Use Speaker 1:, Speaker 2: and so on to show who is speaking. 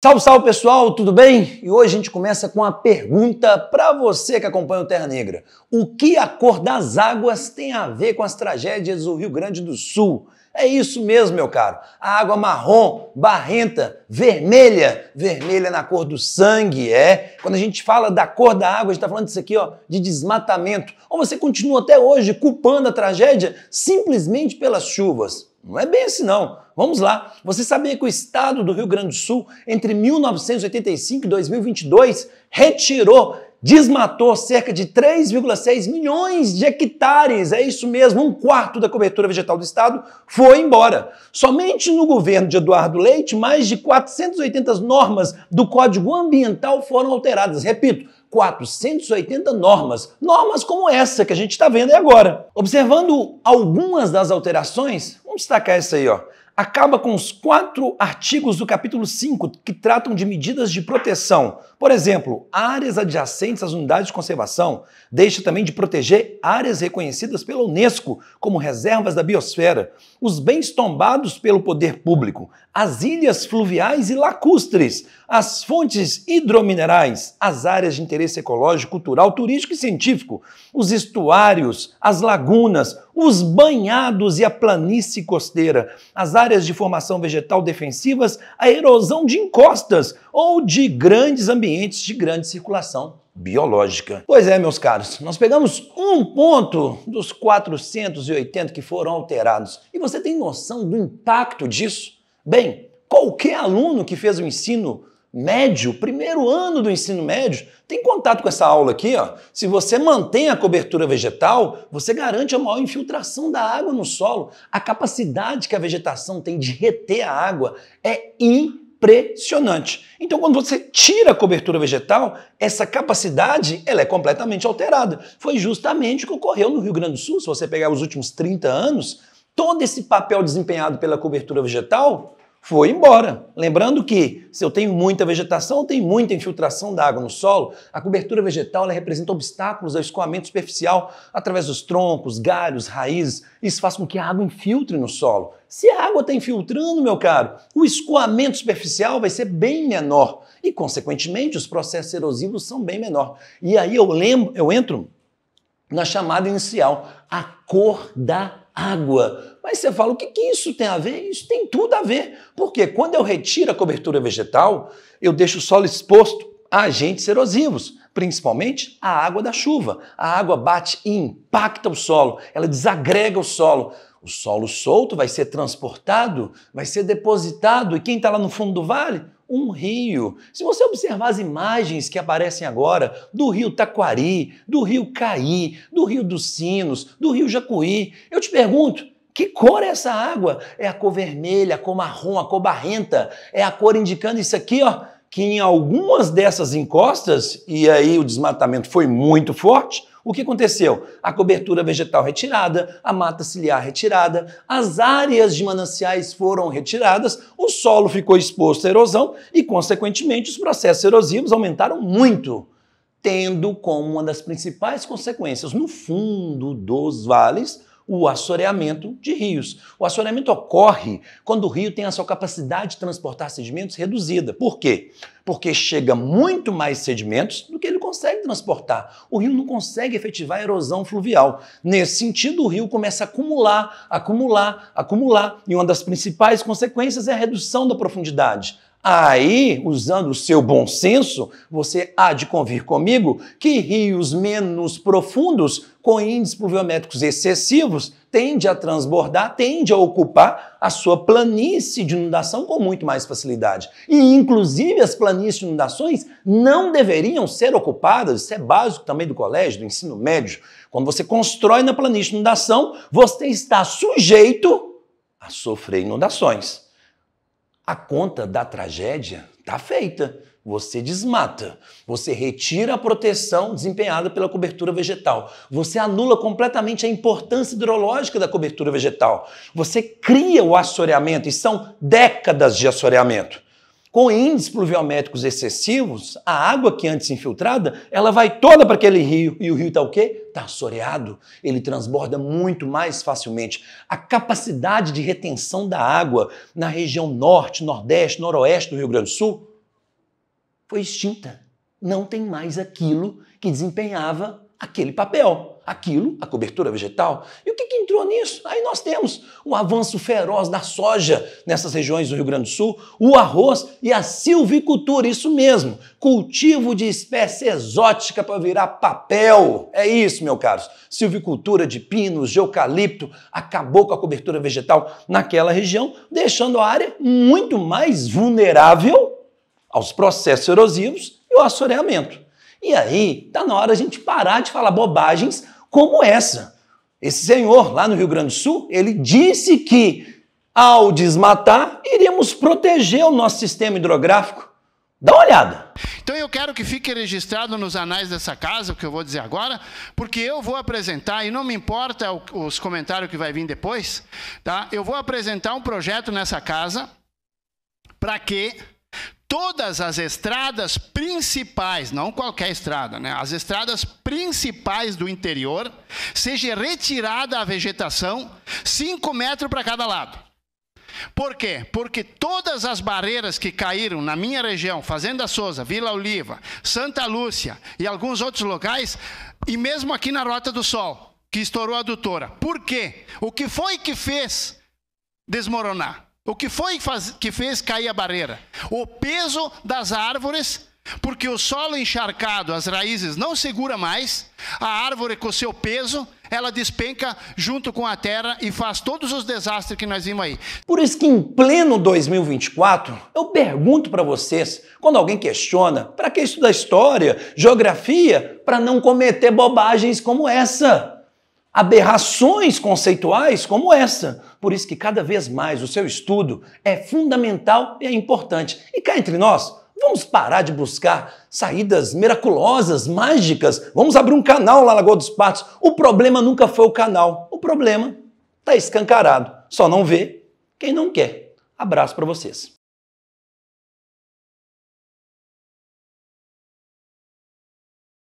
Speaker 1: Salve, salve pessoal, tudo bem? E hoje a gente começa com a pergunta para você que acompanha o Terra Negra: O que a cor das águas tem a ver com as tragédias do Rio Grande do Sul? É isso mesmo, meu caro. A água marrom, barrenta, vermelha, vermelha na cor do sangue, é. Quando a gente fala da cor da água, a gente está falando disso aqui, ó, de desmatamento. Ou você continua até hoje culpando a tragédia simplesmente pelas chuvas? Não é bem assim, não. Vamos lá. Você sabia que o estado do Rio Grande do Sul, entre 1985 e 2022, retirou, desmatou cerca de 3,6 milhões de hectares. É isso mesmo, um quarto da cobertura vegetal do estado foi embora. Somente no governo de Eduardo Leite, mais de 480 normas do Código Ambiental foram alteradas. Repito, 480 normas. Normas como essa que a gente está vendo agora. Observando algumas das alterações, Vamos destacar essa aí, ó. Acaba com os quatro artigos do capítulo 5 que tratam de medidas de proteção por exemplo, áreas adjacentes às unidades de conservação deixam também de proteger áreas reconhecidas pela Unesco como reservas da biosfera, os bens tombados pelo poder público, as ilhas fluviais e lacustres, as fontes hidrominerais, as áreas de interesse ecológico, cultural, turístico e científico, os estuários, as lagunas, os banhados e a planície costeira, as áreas de formação vegetal defensivas, a erosão de encostas ou de grandes ambientes ambientes de grande circulação biológica. Pois é, meus caros, nós pegamos um ponto dos 480 que foram alterados. E você tem noção do impacto disso? Bem, qualquer aluno que fez o ensino médio, primeiro ano do ensino médio, tem contato com essa aula aqui, ó. Se você mantém a cobertura vegetal, você garante a maior infiltração da água no solo. A capacidade que a vegetação tem de reter a água é impressionante impressionante. Então, quando você tira a cobertura vegetal, essa capacidade ela é completamente alterada. Foi justamente o que ocorreu no Rio Grande do Sul. Se você pegar os últimos 30 anos, todo esse papel desempenhado pela cobertura vegetal foi embora. Lembrando que se eu tenho muita vegetação, tem muita infiltração da água no solo, a cobertura vegetal representa obstáculos ao escoamento superficial através dos troncos, galhos, raízes. Isso faz com que a água infiltre no solo. Se a água está infiltrando, meu caro, o escoamento superficial vai ser bem menor e, consequentemente, os processos erosivos são bem menor. E aí eu lembro, eu entro na chamada inicial, a cor da água. Mas você fala, o que, que isso tem a ver? Isso tem tudo a ver. Porque quando eu retiro a cobertura vegetal, eu deixo o solo exposto a agentes erosivos, principalmente a água da chuva. A água bate e impacta o solo, ela desagrega o solo. O solo solto vai ser transportado, vai ser depositado, e quem está lá no fundo do vale? um rio. Se você observar as imagens que aparecem agora do rio Taquari, do rio Caí, do rio dos Sinos, do rio Jacuí, eu te pergunto, que cor é essa água? É a cor vermelha, a cor marrom, a cor barrenta. É a cor indicando isso aqui, ó, que em algumas dessas encostas, e aí o desmatamento foi muito forte, o que aconteceu? A cobertura vegetal retirada, a mata ciliar retirada, as áreas de mananciais foram retiradas, o solo ficou exposto à erosão e, consequentemente, os processos erosivos aumentaram muito, tendo como uma das principais consequências, no fundo dos vales, o assoreamento de rios. O assoreamento ocorre quando o rio tem a sua capacidade de transportar sedimentos reduzida. Por quê? Porque chega muito mais sedimentos do que ele consegue transportar. O rio não consegue efetivar a erosão fluvial. Nesse sentido, o rio começa a acumular, acumular, acumular, e uma das principais consequências é a redução da profundidade. Aí, usando o seu bom senso, você há de convir comigo que rios menos profundos, com índices pluviométricos excessivos, tende a transbordar, tende a ocupar a sua planície de inundação com muito mais facilidade. E, inclusive, as planícies de inundações não deveriam ser ocupadas, isso é básico também do colégio, do ensino médio. Quando você constrói na planície de inundação, você está sujeito a sofrer inundações a conta da tragédia está feita. Você desmata, você retira a proteção desempenhada pela cobertura vegetal, você anula completamente a importância hidrológica da cobertura vegetal, você cria o assoreamento e são décadas de assoreamento. Com índices pluviométricos excessivos, a água que antes infiltrada, ela vai toda para aquele rio e o rio está o quê? Está assoreado. Ele transborda muito mais facilmente. A capacidade de retenção da água na região norte, nordeste, noroeste do Rio Grande do Sul foi extinta. Não tem mais aquilo que desempenhava aquele papel, aquilo, a cobertura vegetal. E o que, que entrou nisso? Aí nós temos o avanço feroz da soja nessas regiões do Rio Grande do Sul, o arroz e a silvicultura, isso mesmo, cultivo de espécie exótica para virar papel. É isso, meu caros. Silvicultura de pinos, de eucalipto, acabou com a cobertura vegetal naquela região, deixando a área muito mais vulnerável aos processos erosivos e ao assoreamento. E aí, está na hora a gente parar de falar bobagens como essa. Esse senhor, lá no Rio Grande do Sul, ele disse que, ao desmatar, iríamos proteger o nosso sistema hidrográfico.
Speaker 2: Dá uma olhada. Então eu quero que fique registrado nos anais dessa casa o que eu vou dizer agora, porque eu vou apresentar, e não me importa os comentários que vai vir depois, tá? eu vou apresentar um projeto nessa casa para que todas as estradas principais, não qualquer estrada, né? as estradas principais do interior, seja retirada a vegetação 5 metros para cada lado. Por quê? Porque todas as barreiras que caíram na minha região, Fazenda Souza, Vila Oliva, Santa Lúcia e alguns outros locais, e mesmo aqui na Rota do Sol, que estourou a adutora. Por quê? O que foi que fez desmoronar? O que foi que fez cair a barreira? O peso das árvores, porque o solo encharcado, as raízes não segura mais, a árvore com seu peso, ela despenca junto com a terra e faz todos os desastres que nós vimos aí. Por isso que em pleno 2024, eu pergunto para vocês,
Speaker 1: quando alguém questiona, para que estudar história, geografia, para não cometer bobagens como essa? aberrações conceituais como essa. Por isso que cada vez mais o seu estudo é fundamental e é importante. E cá entre nós, vamos parar de buscar saídas miraculosas, mágicas. Vamos abrir um canal lá na Lagoa dos Patos. O problema nunca foi o canal. O problema está escancarado. Só não
Speaker 2: vê quem não quer. Abraço para vocês.